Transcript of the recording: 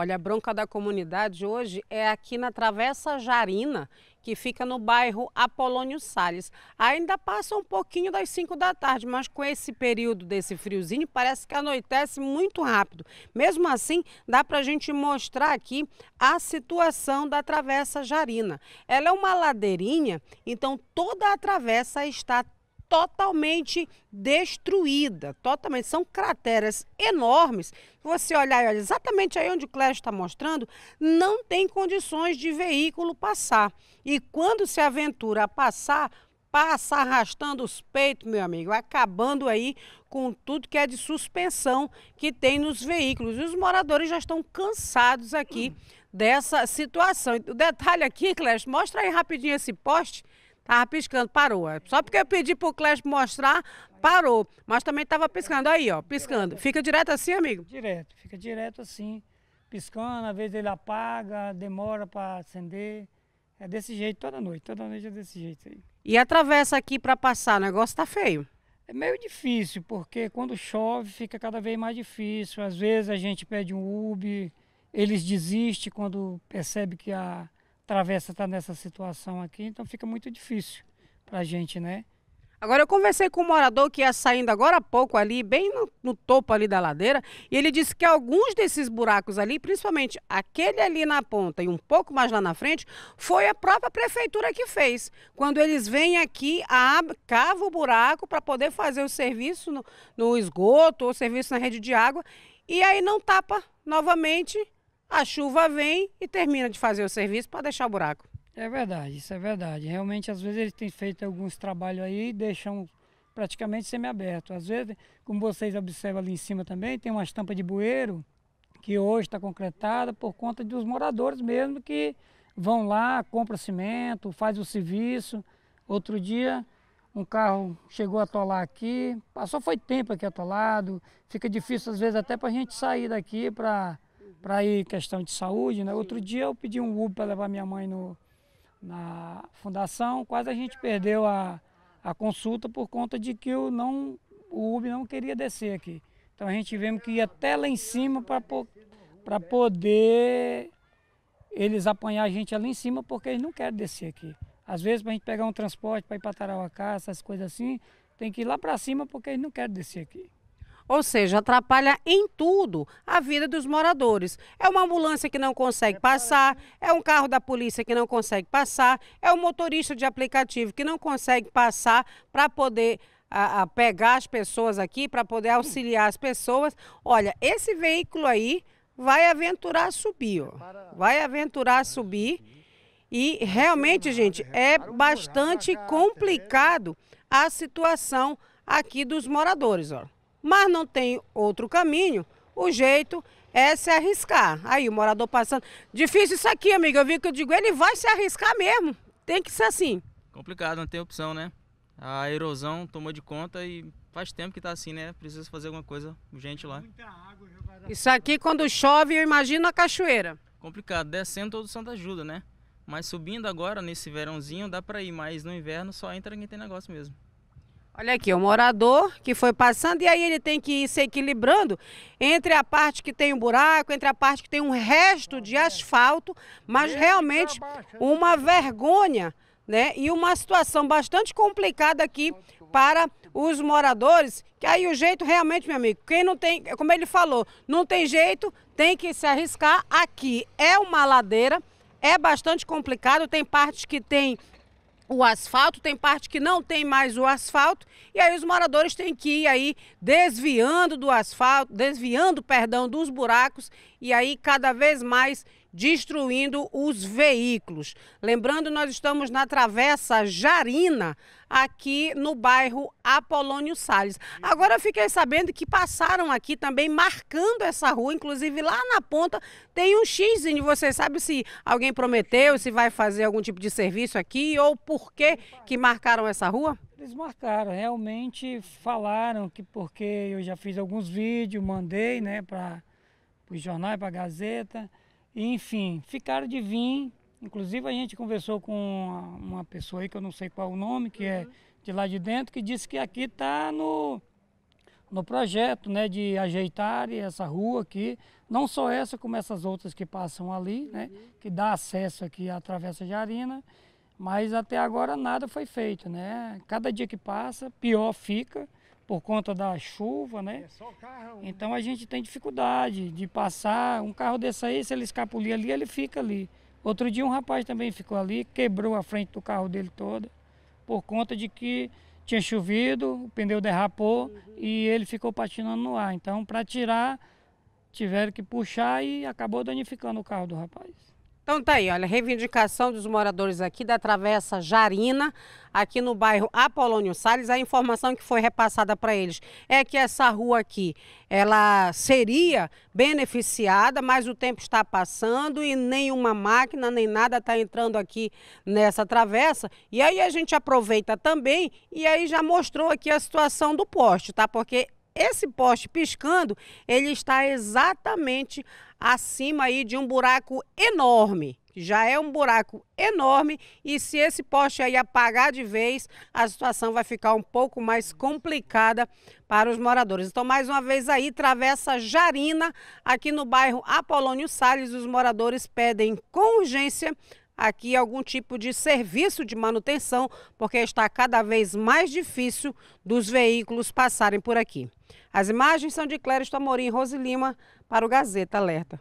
Olha, a bronca da comunidade hoje é aqui na Travessa Jarina, que fica no bairro Apolônio Sales. Ainda passa um pouquinho das 5 da tarde, mas com esse período desse friozinho, parece que anoitece muito rápido. Mesmo assim, dá para a gente mostrar aqui a situação da Travessa Jarina. Ela é uma ladeirinha, então toda a travessa está totalmente destruída, totalmente. São crateras enormes. Você olhar exatamente aí onde o Clécio está mostrando, não tem condições de veículo passar. E quando se aventura a passar, passa arrastando os peitos, meu amigo, acabando aí com tudo que é de suspensão que tem nos veículos. E os moradores já estão cansados aqui hum. dessa situação. O detalhe aqui, Clécio, mostra aí rapidinho esse poste Tava piscando, parou. É, só porque eu pedi pro Clécio mostrar, parou. Mas também tava piscando. Aí, ó, piscando. Fica direto assim, amigo? Direto, fica direto assim. Piscando, às vezes ele apaga, demora para acender. É desse jeito toda noite, toda noite é desse jeito aí. E atravessa aqui para passar, o negócio tá feio. É meio difícil, porque quando chove fica cada vez mais difícil. Às vezes a gente pede um Uber, eles desistem quando percebe que a Travessa está nessa situação aqui, então fica muito difícil para a gente, né? Agora, eu conversei com um morador que ia saindo agora há pouco ali, bem no, no, topo ali da ladeira, e ele disse que alguns desses buracos ali, principalmente aquele ali na ponta e um pouco mais lá na frente, foi a própria prefeitura que fez. Quando eles vêm aqui, abre, cava o buraco para poder fazer o serviço no, no esgoto ou serviço na rede de água, e aí não tapa novamente a chuva vem e termina de fazer o serviço para deixar o buraco. É verdade, isso é verdade. Realmente, às vezes, eles têm feito alguns trabalhos aí e deixam praticamente semiaberto. Às vezes, como vocês observam ali em cima também, tem uma estampa de bueiro que hoje está concretada por conta dos moradores mesmo que vão lá, compram cimento, faz o serviço. Outro dia, um carro chegou a atolar aqui, passou foi tempo aqui atolado, fica difícil às vezes até para a gente sair daqui para para ir questão de saúde, né? Outro dia eu pedi um Uber para levar minha mãe no, na fundação, quase a gente perdeu a, a consulta por conta de que o, não, o Uber não queria descer aqui. Então a gente vemos que ia até lá em cima para poder eles apanhar a gente ali em cima, porque eles não querem descer aqui. Às vezes para a gente pegar um transporte para ir para Tarauacá, essas coisas assim, tem que ir lá para cima porque eles não querem descer aqui. Ou seja, atrapalha em tudo a vida dos moradores. É uma ambulância que não consegue é passar, é um carro da polícia que não consegue passar, é um motorista de aplicativo que não consegue passar para poder a, a, pegar as pessoas aqui, para poder auxiliar as pessoas. Olha, esse veículo aí vai aventurar subir, ó. Vai aventurar subir. E realmente, gente, é, é bastante é. complicado a situação aqui dos moradores, ó mas não tem outro caminho, o jeito é se arriscar. Aí o morador passando. Difícil isso aqui, amigo. Eu vi que eu digo, ele vai se arriscar mesmo. Tem que ser assim. Complicado, não tem opção, né? A erosão tomou de conta e faz tempo que tá assim, né? Precisa fazer alguma coisa urgente lá. Isso aqui, quando chove, eu imagino a cachoeira. Complicado, descendo todo santo ajuda, né? Mas subindo agora, nesse verãozinho, dá para ir, mas no inverno só entra quem tem negócio mesmo. Olha aqui, o morador que foi passando e aí ele tem que ir se equilibrando entre a parte que tem um buraco, entre a parte que tem um resto de asfalto, mas realmente uma vergonha, né? E uma situação bastante complicada aqui para os moradores, que aí o jeito realmente, meu amigo, quem não tem, como ele falou, não tem jeito, tem que se arriscar. Aqui é uma ladeira, é bastante complicado, tem partes que tem o asfalto, tem parte que não tem mais o asfalto, e aí os moradores têm que ir aí desviando do asfalto, desviando, perdão, dos buracos, e aí cada vez mais destruindo os veículos. Lembrando, nós estamos na Travessa Jarina, aqui no bairro Apolônio Salles. Uhum. Agora fiquei sabendo que passaram aqui também marcando essa rua, inclusive lá na ponta tem um X, você sabe se alguém prometeu, se vai fazer algum tipo de serviço aqui ou por que que marcaram essa rua? Eles marcaram, realmente falaram que porque eu já fiz alguns vídeos, mandei, né, para os jornais, para a Gazeta, enfim, ficaram de vir. Inclusive a gente conversou com uma pessoa aí que eu não sei qual o nome, que é uhum. é de lá de dentro, que disse que aqui está no, no projeto né, de ajeitar essa rua aqui, não só essa como essas outras que passam ali, né, uhum. né, que dá acesso aqui à Travessa Jarina, mas até agora nada foi feito. Né? Cada dia que passa, pior fica por conta da chuva, né? É né? Então a gente tem dificuldade de passar. Um carro desse aí, se ele escapulir ali, ele fica ali. Outro dia um rapaz também ficou ali, quebrou a frente do carro dele toda, por conta de que tinha chovido, o pneu derrapou uhum. e ele ficou patinando no ar. Então, para tirar, tiveram que puxar e acabou danificando o carro do rapaz. Então tá aí, olha, reivindicação dos moradores aqui da Travessa Jarina, aqui no bairro Apolônio Salles. A informação que foi repassada para eles é que essa rua aqui, ela seria beneficiada, mas o tempo está passando e nenhuma máquina, nem nada está entrando aqui nessa travessa. E aí a gente aproveita também e aí já mostrou aqui a situação do poste, tá? Porque esse poste piscando, ele está exatamente acima aí de um buraco enorme. Já é um buraco enorme e se esse poste aí apagar de vez, a situação vai ficar um pouco mais complicada para os moradores. Então, mais uma vez aí, travessa Jarina, aqui no bairro Apolônio Sales, os moradores pedem com urgência aqui algum tipo de serviço de manutenção, porque está cada vez mais difícil dos veículos passarem por aqui. As imagens são de Cléristo Amorim e Rosilima para o Gazeta Alerta.